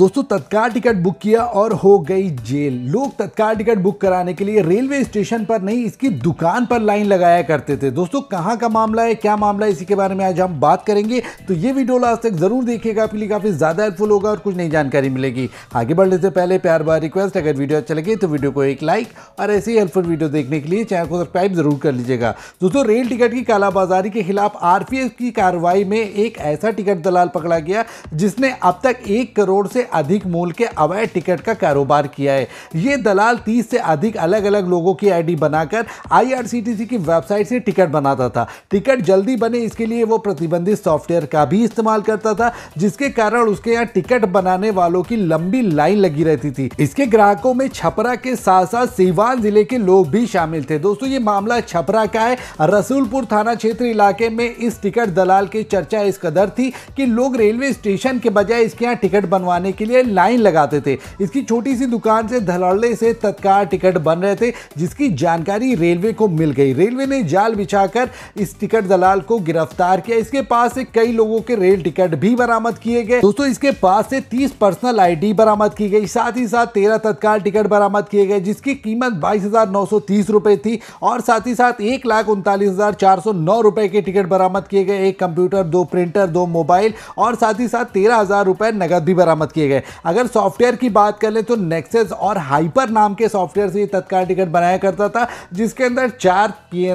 दोस्तों तत्काल ticket book किया और हो गई जेल लोग तत्काल टिकट बुक कराने के लिए रेलवे स्टेशन पर नहीं इसकी दुकान पर लाइन लगाया करते थे दोस्तों कहाँ का मामला है क्या मामला है इसी के बारे में आज हम बात करेंगे तो ये वीडियो लास्ट तक जरूर देखिएगा आपके लिए काफ़ी ज़्यादा हेल्पफुल होगा और कुछ नई जानकारी मिलेगी आगे बढ़ने से पहले प्यार बार रिक्वेस्ट अगर वीडियो अच्छा लगे तो वीडियो को एक लाइक और ऐसी हेल्पफुल वीडियो देखने के लिए चैनल को सब्सक्राइब जरूर कर लीजिएगा दोस्तों रेल टिकट की कालाबाजारी के खिलाफ आरपीएफ की कार्रवाई में एक ऐसा टिकट दलाल पकड़ा गया जिसने अब तक एक करोड़ से अधिक मूल के अवैध टिकट का कारोबार किया है ये दलाल तीस से अधिक अलग अलग लोगों की आईडी बनाकर आईआरसीटीसी की वेबसाइट से टिकट बनाता था टिकट जल्दी बने इसके लिए वो प्रतिबंधित सॉफ्टवेयर का भी इस्तेमाल करता था जिसके कारण उसके यहाँ टिकट बनाने वालों की लंबी लाइन लगी रहती थी इसके ग्राहकों में छपरा के साथ साथ सीवान जिले के लोग भी शामिल थे दोस्तों ये मामला छपरा का है रसूलपुर थाना क्षेत्र इलाके में इस टिकट दलाल की चर्चा इस कदर थी कि लोग रेलवे स्टेशन के बजाय इसके यहाँ टिकट बनवाने के लिए लाइन लगाते थे इसकी छोटी सी दुकान से धलौले से तत्काल टिकट बन रहे थे जिसकी जानकारी रेलवे को मिल गई रेलवे ने जाल बिछाकर इस टिकट दलाल को गिरफ्तार किया इसके पास से कई लोगों के रेल टिकट भी बरामद किए गए दोस्तों इसके पास से 30 पर्सनल आईडी बरामद की गई साथ ही साथ 13 तत्काल टिकट बरामद किए गए जिसकी कीमत बाईस रुपए थी और साथ ही साथ एक लाख उनतालीस हजार चार सौ नौ रुपए के टिकट बरामद किए गए एक कंप्यूटर दो प्रिंटर दो मोबाइल और साथ ही साथ तेरह हजार रुपए नगद भी बरामद किए गए अगर सॉफ्टवेयर की बात कर ले तो नेक्सेस और हाइपर नाम के सॉफ्टवेयर से तत्काल टिकट बनाया करता था जिसके अंदर चार पी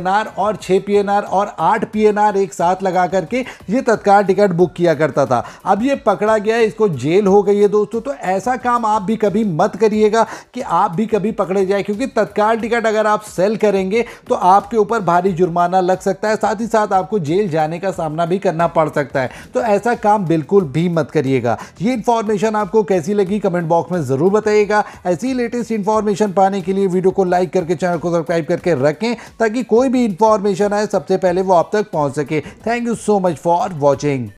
और छः पी और आठ पी एक साथ लगा करके ये तत्काल टिकट बुक किया करता था अब ये पकड़ा गया इसको जेल हो गई है दोस्तों तो ऐसा काम आप भी कभी मत करिएगा कि आप भी कभी पकड़े जाए क्योंकि तत्काल टिकट अगर आप सेल करेंगे तो आपके ऊपर भारी जुर्माना लग सकता है साथ ही साथ आपको जेल जाने का सामना भी करना पड़ सकता है तो ऐसा काम बिल्कुल भी मत करिएगा ये इंफॉर्मेशन आप आपको कैसी लगी कमेंट बॉक्स में ज़रूर बताइएगा ऐसी लेटेस्ट इन्फॉर्मेशन पाने के लिए वीडियो को लाइक करके चैनल को सब्सक्राइब करके रखें ताकि कोई भी इन्फॉर्मेशन आए सबसे पहले वो आप तक पहुँच सके thank you so much for watching